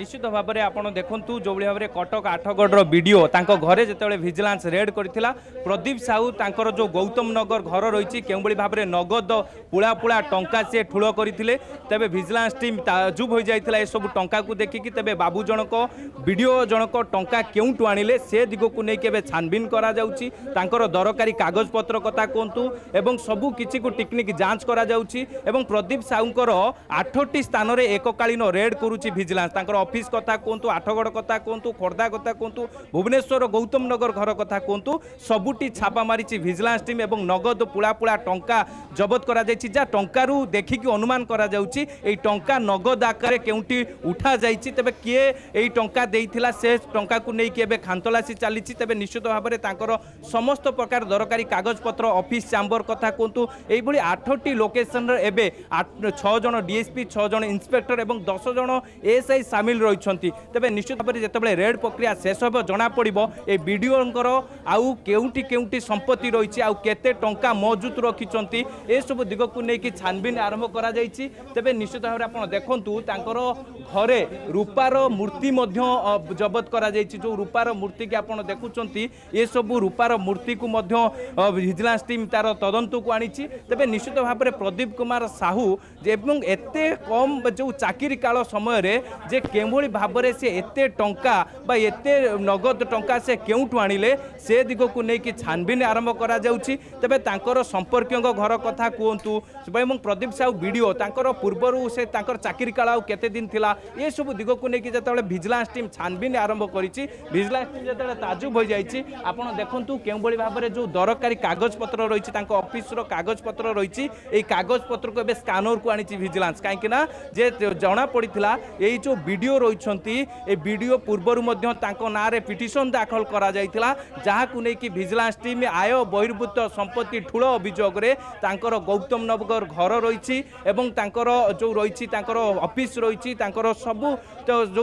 ନିଶ୍ଚିତ ଭାବରେ ଆପଣ ଦେଖନ୍ତୁ ଯେଉଁଭଳି ଭାବରେ କଟକ ଆଠଗଡ଼ର ବିଡ଼ିଓ ତାଙ୍କ ଘରେ ଯେତେବେଳେ ଭିଜିଲାନ୍ସ ରେଡ୍ କରିଥିଲା ପ୍ରଦୀପ ସାହୁ ତାଙ୍କର ଯେଉଁ ଗୌତମ ନଗର ଘର ରହିଛି କେଉଁଭଳି ଭାବରେ ନଗଦ ପୁଳା ପୁଳା ଟଙ୍କା ସିଏ ଠୁଳ କରିଥିଲେ ତେବେ ଭିଜିଲାନ୍ସ ଟିମ୍ ତାଜୁବ ହୋଇଯାଇଥିଲା ଏସବୁ ଟଙ୍କାକୁ ଦେଖିକି ତେବେ ବାବୁ ଜଣକ ବିଡ଼ିଓ ଜଣକ ଟଙ୍କା କେଉଁଠୁ ଆଣିଲେ ସେ ଦିଗକୁ ନେଇକି ଏବେ ଛାନଭିନ କରାଯାଉଛି ତାଙ୍କର ଦରକାରୀ କାଗଜପତ୍ର କଥା କୁହନ୍ତୁ ଏବଂ ସବୁ କିଛିକୁ ଟିକନିକ୍ ଯାଞ୍ଚ କରାଯାଉଛି ଏବଂ ପ୍ରଦୀପ ସାହୁଙ୍କର ଆଠଟି ସ୍ଥାନରେ ଏକକାଳୀନ ରେଡ୍ କରୁଛି ଭିଜିଲାନ୍ସ ତାଙ୍କର ଅଫିସ୍ କଥା କୁହନ୍ତୁ ଆଠଗଡ଼ କଥା କୁହନ୍ତୁ ଖୋର୍ଦ୍ଧା କଥା କୁହନ୍ତୁ ଭୁବନେଶ୍ୱର ঘর কথা ଘର କଥା କୁହନ୍ତୁ ସବୁଠି ଛାପା ମାରିଛି ଭିଜିଲାନ୍ସ ଟିମ୍ ଏବଂ ନଗଦ টঙ্কা জবত ଟଙ୍କା ଜବତ କରାଯାଇଛି ଯାହା ଟଙ୍କାରୁ ଦେଖିକି ଅନୁମାନ କରାଯାଉଛି এই টঙ্কা নগদ আকারে কেউটি উঠা যাই তবে কি এই টঙ্কা দিয়েছিল সে টঙ্কা নেই এবার খান্তলাসি চালছে তবে নিশ্চিত ভাবে তাঁর সমস্ত প্রকার দরকারি কাগজপত্র অফিস চাম্বর কথা কুহতু এইভাবে আঠটি লোকেসনর এবে ছজন ডিএসপি ছজন ইন্সপেক্টর এবং দশ জন এএসআই ସାମିଲ ରହିଛନ୍ତି ତେବେ ନିଶ୍ଚିତ ଭାବରେ ଯେତେବେଳେ ରେଡ୍ ପ୍ରକ୍ରିୟା ଶେଷ ହେବ ଜଣାପଡ଼ିବ ଏ ବିଡ଼ିଓଙ୍କର ଆଉ କେଉଁଠି କେଉଁଠି ସମ୍ପତ୍ତି ରହିଛି ଆଉ କେତେ ଟଙ୍କା ମହଜୁଦ ରଖିଛନ୍ତି ଏସବୁ ଦିଗକୁ ନେଇକି ଛାନଭିନ ଆରମ୍ଭ କରାଯାଇଛି ତେବେ ନିଶ୍ଚିତ ଭାବରେ ଆପଣ ଦେଖନ୍ତୁ ତାଙ୍କର ଘରେ ରୂପାର ମୂର୍ତ୍ତି ମଧ୍ୟ ଜବତ କରାଯାଇଛି ଯେଉଁ ରୂପାର ମୂର୍ତ୍ତିକି ଆପଣ ଦେଖୁଛନ୍ତି ଏସବୁ ରୂପାର ମୂର୍ତ୍ତିକୁ ମଧ୍ୟ ଭିଜିଲାନ୍ସ ଟିମ୍ ତାର ତଦନ୍ତକୁ ଆଣିଛି ତେବେ ନିଶ୍ଚିତ ଭାବରେ ପ୍ରଦୀପ କୁମାର ସାହୁ ଏବଂ ଏତେ କମ୍ ଯେଉଁ ଚାକିରି କାଳ ସମୟରେ ଯେ কেউভাবে ভাবে সে এত টঙ্কা বা এত নগদ টঙ্কা সে কেউঠু আনলে সে দিগক নেই ছানবিন আরম্ভ করা যাচ্ছে তবে তাঁর সম্পর্কীয় ঘর কথা কুহতু এবং প্রদীপ সাহু বিডিও তাঁর পূর্বর সে তাঁর চাকরি কাল আউ কেতে দিন লা এসব দিগক নেই যেতবে ভিজিলান্স টিম ছানবিন আরম্ভ করেছি ভিজিলান্স টিম যেতবে তাজুব হয়ে যাই আপনার দেখুন কেউভাবে ভাবে যে দরকারি কাগজপত্র রয়েছে তাঁর অফিসর কাগজপত্র রয়েছে এই কাগজপত্রকে এবে স্কানরকু আনিছি ভিজিলান্স কিনা যে জনা পড়ি এই যে ভিডিও রয়েছেন এই ভিডিও পূর্বর তাঁর পিটিশন দাখল করা যাই যা নেই ভিজিলান্স টিম আয় বহির্ভূত সম্পত্তি ঠুল অভিযোগে তাঁর গৌতম নগর ঘর রয়েছে এবং তাঁর যে রয়েছে তাঁর অফিস রয়েছে তাঁর সবু যে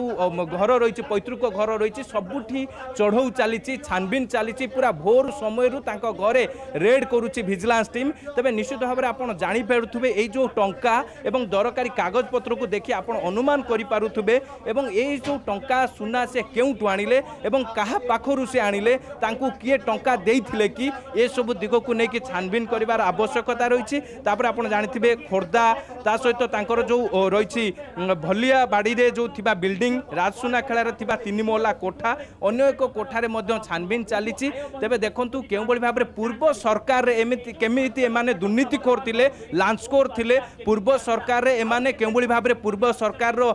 ঘর রয়েছে পৈতৃক ঘর রয়েছে সবুঠি চড়ৌ চালিছি ছানবিন চালিছি পুরা ভোর সময় তাঁর ঘরে রেড করুছি ভিজিলান্স টিম তবে নিশ্চিত ভাবে আপনার জাঁপারুবে এই যে টঙ্কা এবং দরকারি কাগজপত্রক দেখি আপনার অনুমান করে পুবে এবং এই ଯେଉଁ ଟଙ୍କା ସୁନା ସେ କେଉଁଠୁ ଆଣିଲେ ଏବଂ କାହା ପାଖରୁ ସେ ଆଣିଲେ ତାଙ୍କୁ କିଏ ଟଙ୍କା ଦେଇଥିଲେ କି ଏସବୁ ଦିଗକୁ ନେଇକି ଛାନଭିନ କରିବାର ଆବଶ୍ୟକତା ରହିଛି ତାପରେ ଆପଣ ଜାଣିଥିବେ ଖୋର୍ଦ୍ଧା ତା ସହିତ ତାଙ୍କର ଯେଉଁ ରହିଛି ଭଲିଆ ବାଡ଼ିରେ ଯେଉଁ ଥିବା ବିଲ୍ଡିଂ ରାଜସୁନାଖେଳାରେ ଥିବା ତିନି ମହଲା କୋଠା ଅନ୍ୟ ଏକ କୋଠାରେ ମଧ୍ୟ ଛାନଭିନ ଚାଲିଛି ତେବେ ଦେଖନ୍ତୁ କେଉଁଭଳି ଭାବରେ ପୂର୍ବ ସରକାରରେ ଏମିତି କେମିତି ଏମାନେ ଦୁର୍ନୀତିଖୋର ଥିଲେ ଲାଞ୍ଚଖୋର ଥିଲେ ପୂର୍ବ ସରକାରରେ ଏମାନେ କେଉଁଭଳି ଭାବରେ ପୂର୍ବ ସରକାରର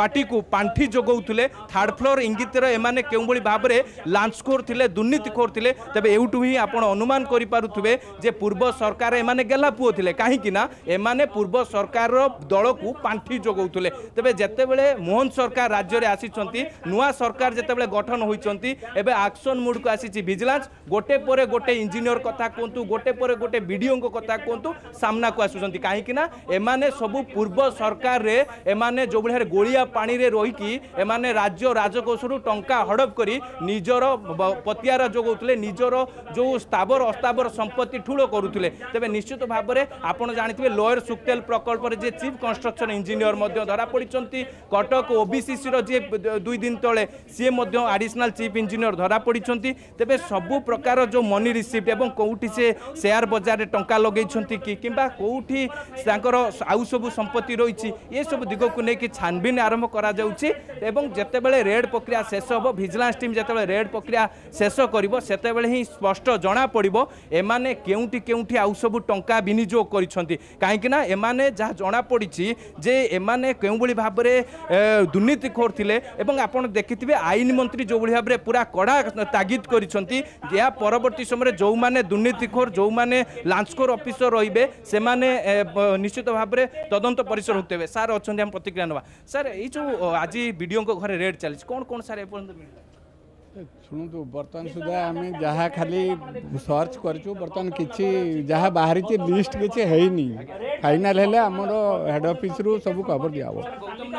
ପାର୍ଟି କୁ ପାଣ୍ଠି ଯୋଗାଉଥିଲେ ଥାର୍ଡ଼ ଫ୍ଲୋର ଇଙ୍ଗିତର ଏମାନେ କେଉଁଭଳି ଭାବରେ ଲାଞ୍ଚଖୋର ଥିଲେ ଦୁର୍ନୀତିଖୋର ଥିଲେ ତେବେ ଏଇଠୁ ହିଁ ଆପଣ ଅନୁମାନ କରିପାରୁଥିବେ ଯେ ପୂର୍ବ ସରକାର ଏମାନେ ଗେଲା ପୁଅ ଥିଲେ କାହିଁକିନା ଏମାନେ ପୂର୍ବ ସରକାରର ଦଳକୁ ପାଣ୍ଠି ଯୋଗାଉଥିଲେ ତେବେ ଯେତେବେଳେ ମୋହନ ସରକାର ରାଜ୍ୟରେ ଆସିଛନ୍ତି ନୂଆ ସରକାର ଯେତେବେଳେ ଗଠନ ହୋଇଛନ୍ତି ଏବେ ଆକ୍ସନ ମୁଡ଼କୁ ଆସିଛି ଭିଜିଲାନ୍ସ ଗୋଟେ ପରେ ଗୋଟେ ଇଞ୍ଜିନିୟର କଥା କୁହନ୍ତୁ ଗୋଟେ ପରେ ଗୋଟେ ବି ଡି ଓଙ୍କ କଥା କୁହନ୍ତୁ ସାମ୍ନାକୁ ଆସୁଛନ୍ତି କାହିଁକିନା ଏମାନେ ସବୁ ପୂର୍ବ ସରକାରରେ ଏମାନେ ଯେଉଁଭଳି ଗୋଳିଆ ପାଣି ପାଣିରେ ରହିକି ଏମାନେ ରାଜ୍ୟ ରାଜକୋଷରୁ ଟଙ୍କା ହଡ଼ପ କରି ନିଜର ପତିଆରା ଯୋଗାଉଥିଲେ ନିଜର ଯେଉଁ ସ୍ଥାବର ଅସ୍ଥାବର ସମ୍ପତ୍ତି ଠୁଳ କରୁଥିଲେ ତେବେ ନିଶ୍ଚିତ ଭାବରେ ଆପଣ ଜାଣିଥିବେ ଲୋୟର ସୁକ୍ତେଲ ପ୍ରକଳ୍ପରେ ଯିଏ ଚିଫ୍ କନଷ୍ଟ୍ରକ୍ସନ୍ ଇଞ୍ଜିନିୟର ମଧ୍ୟ ଧରାପଡ଼ିଛନ୍ତି କଟକ ଓବିସିସିର ଯିଏ ଦୁଇ ଦିନ ତଳେ ସିଏ ମଧ୍ୟ ଆଡ଼ିସନାଲ୍ ଚିଫ୍ ଇଞ୍ଜିନିୟର ଧରାପଡ଼ିଛନ୍ତି ତେବେ ସବୁ ପ୍ରକାର ଯେଉଁ ମନି ରିସିପ୍ଟ ଏବଂ କେଉଁଠି ସେ ସେୟାର ବଜାରରେ ଟଙ୍କା ଲଗାଇଛନ୍ତି କି କିମ୍ବା କେଉଁଠି ତାଙ୍କର ଆଉ ସବୁ ସମ୍ପତ୍ତି ରହିଛି ଏସବୁ ଦିଗକୁ ନେଇକି ଛାନବିନ ଆରମ୍ଭ କରାଯାଉଛି ଏବଂ ଯେତେବେଳେ ରେଡ୍ ପ୍ରକ୍ରିୟା ଶେଷ ହେବ ଭିଜିଲାନ୍ସ ଟିମ୍ ଯେତେବେଳେ ରେଡ୍ ପ୍ରକ୍ରିୟା ଶେଷ କରିବ ସେତେବେଳେ ହିଁ ସ୍ପଷ୍ଟ ଜଣାପଡ଼ିବ ଏମାନେ କେଉଁଠି କେଉଁଠି ଆଉ ସବୁ ଟଙ୍କା ବିନିଯୋଗ କରିଛନ୍ତି କାହିଁକିନା ଏମାନେ ଯାହା ଜଣାପଡ଼ିଛି ଯେ ଏମାନେ କେଉଁଭଳି ଭାବରେ ଦୁର୍ନୀତିଖୋର ଥିଲେ ଏବଂ ଆପଣ ଦେଖିଥିବେ ଆଇନ ମନ୍ତ୍ରୀ ଯେଉଁଭଳି ଭାବରେ ପୁରା କଡ଼ା ତାଗିଦ କରିଛନ୍ତି ଏହା ପରବର୍ତ୍ତୀ ସମୟରେ ଯେଉଁମାନେ ଦୁର୍ନୀତିଖୋର ଯେଉଁମାନେ ଲାଞ୍ଚଖୋର ଅଫିସର ରହିବେ ସେମାନେ ନିଶ୍ଚିତ ଭାବରେ ତଦନ୍ତ ପରିସର ହେଉଥିବେ ସାର୍ ଅଛନ୍ତି ଆମେ ପ୍ରତିକ୍ରିୟା ନେବା ସାର୍ ଏଇ ଯେଉଁ आज विडीओं घर रेड चल कौन कौन सारे शुणु तो, बर्तन सुधा आम जहाँ खाली सर्च कर लिस्ट किसी है फाइनाल हेड अफिस्रु सब खबर दिहब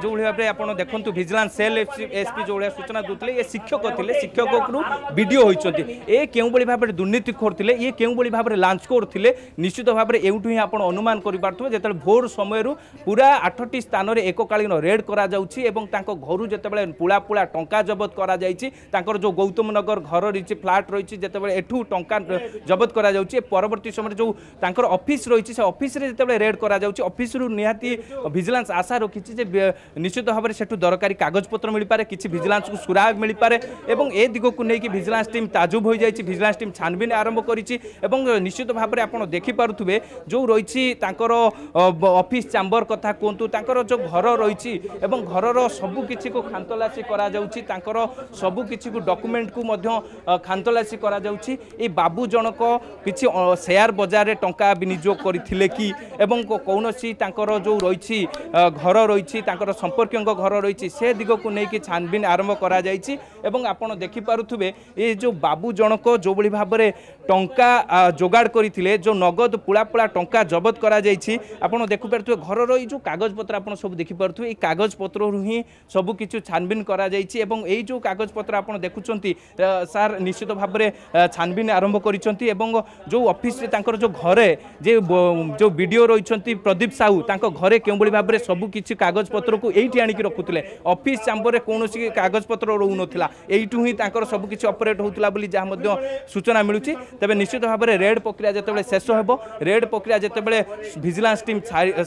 ଯେଉଁଭଳି ଭାବରେ ଆପଣ ଦେଖନ୍ତୁ ଭିଜିଲାନ୍ସ ସେଲ୍ ଏସ୍ପି ଯେଉଁଭଳିଆ ସୂଚନା ଦେଉଥିଲେ ଏ ଶିକ୍ଷକ ଥିଲେ ଶିକ୍ଷକରୁ ବିଡ଼ିଓ ହୋଇଛନ୍ତି ଏ କେଉଁଭଳି ଭାବରେ ଦୁର୍ନୀତି କରୁଥିଲେ ଇଏ କେଉଁଭଳି ଭାବରେ ଲାଞ୍ଚ କରୁଥିଲେ ନିଶ୍ଚିତ ଭାବରେ ଏଇଠୁ ହିଁ ଆପଣ ଅନୁମାନ କରିପାରୁଥିବେ ଯେତେବେଳେ ଭୋର ସମୟରୁ ପୁରା ଆଠଟି ସ୍ଥାନରେ ଏକକାଳୀନ ରେଡ୍ କରାଯାଉଛି ଏବଂ ତାଙ୍କ ଘରୁ ଯେତେବେଳେ ପୁଳା ପୁଳା ଟଙ୍କା ଜବତ କରାଯାଇଛି ତାଙ୍କର ଯେଉଁ ଗୌତମ ନଗର ଘର ରହିଛି ଫ୍ଲାଟ୍ ରହିଛି ଯେତେବେଳେ ଏଠୁ ଟଙ୍କା ଜବତ କରାଯାଉଛି ପରବର୍ତ୍ତୀ ସମୟରେ ଯେଉଁ ତାଙ୍କର ଅଫିସ୍ ରହିଛି ସେ ଅଫିସରେ ଯେତେବେଳେ ରେଡ୍ କରାଯାଉଛି ଅଫିସରୁ ନିହାତି ଭିଜିଲାନ୍ସ ଆଶା ରଖିଛି ଯେ নিশ্চিত ভাবে সেটু দরকারি কাগজপত্র মিলিপারে কিছু ভিজিলান্সকে সুরাগ মিলিপারে এবং এ দিগকু নেই ভিজিলান্স টিম তাজুব হয়ে যাই ভিজিলান্স টিম ছানবিন আরম্ভ করেছি এবং নিশ্চিত ভাবে আপনার দেখিপারে যে রয়েছে তাঁর অফিস চাম্বর কথা কুহতু তাঁর যে ঘর রয়েছে এবং ঘরর সবু সবুকিছি খানতলাসি করা যাচ্ছে তাঁর সবুকিছি ডকুমেন্ট কু খানতলাসি করা যাচ্ছে এই বাবু জনক কিছু সেয়ার বজারে টঙ্কা বিনিযোগ করে কি এবং কৌশি তাঁর যে রয়েছে ঘর রয়েছে তাঁর ତାଙ୍କର ସମ୍ପର୍କୀୟଙ୍କ ଘର ରହିଛି ସେ ଦିଗକୁ ନେଇକି ଛାନଭିନ୍ ଆରମ୍ଭ କରାଯାଇଛି ଏବଂ ଆପଣ ଦେଖିପାରୁଥିବେ ଏ ଯେଉଁ ବାବୁ ଜଣକ ଯେଉଁଭଳି ଭାବରେ ଟଙ୍କା ଯୋଗାଡ଼ କରିଥିଲେ ଯେଉଁ ନଗଦ ପୁଳା ପୁଳା ଟଙ୍କା ଜବତ କରାଯାଇଛି ଆପଣ ଦେଖିପାରୁଥିବେ ଘରର ଏଇ ଯେଉଁ କାଗଜପତ୍ର ଆପଣ ସବୁ ଦେଖିପାରୁଥିବେ ଏଇ କାଗଜପତ୍ରରୁ ହିଁ ସବୁକିଛି ଛାନଭିନ୍ କରାଯାଇଛି ଏବଂ ଏଇ ଯେଉଁ କାଗଜପତ୍ର ଆପଣ ଦେଖୁଛନ୍ତି ସାର୍ ନିଶ୍ଚିତ ଭାବରେ ଛାନଭିନ୍ ଆରମ୍ଭ କରିଛନ୍ତି ଏବଂ ଯେଉଁ ଅଫିସରେ ତାଙ୍କର ଯେଉଁ ଘରେ ଯେ ଯେଉଁ ବିଡ଼ିଓ ରହିଛନ୍ତି ପ୍ରଦୀପ ସାହୁ ତାଙ୍କ ଘରେ କେଉଁଭଳି ଭାବରେ ସବୁକିଛି କାଗଜପତ୍ରକୁ ତାଙ୍କୁ ଏଇଠି ଆଣିକି ରଖୁଥିଲେ ଅଫିସ୍ ଚାମ୍ବରରେ କୌଣସି କାଗଜପତ୍ର ରହୁନଥିଲା ଏଇଠୁ ହିଁ ତାଙ୍କର ସବୁକିଛି ଅପରେଟ୍ ହେଉଥିଲା ବୋଲି ଯାହା ମଧ୍ୟ ସୂଚନା ମିଳୁଛି ତେବେ ନିଶ୍ଚିତ ଭାବରେ ରେଡ୍ ପ୍ରକ୍ରିୟା ଯେତେବେଳେ ଶେଷ ହେବ ରେଡ୍ ପ୍ରକ୍ରିୟା ଯେତେବେଳେ ଭିଜିଲାନ୍ସ ଟିମ୍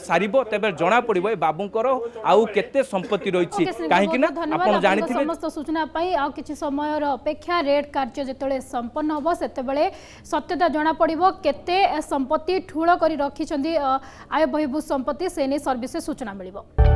ସାରିବ ତେବେ ଜଣାପଡ଼ିବ ଏ ବାବୁଙ୍କର ଆଉ କେତେ ସମ୍ପତ୍ତି ରହିଛି କାହିଁକି ନା ଆପଣ ଜାଣିଥିବେ ସମସ୍ତ ସୂଚନା ପାଇଁ ଆଉ କିଛି ସମୟର ଅପେକ୍ଷା ରେଡ୍ କାର୍ଯ୍ୟ ଯେତେବେଳେ ସମ୍ପନ୍ନ ହେବ ସେତେବେଳେ ସତ୍ୟତା ଜଣାପଡ଼ିବ କେତେ ସମ୍ପତ୍ତି ଠୁଳ କରି ରଖିଛନ୍ତି ଆୟ ବହିଭୂତ ସମ୍ପତ୍ତି ସେ ନେଇ ସର୍ଭିସେ ସୂଚନା ମିଳିବ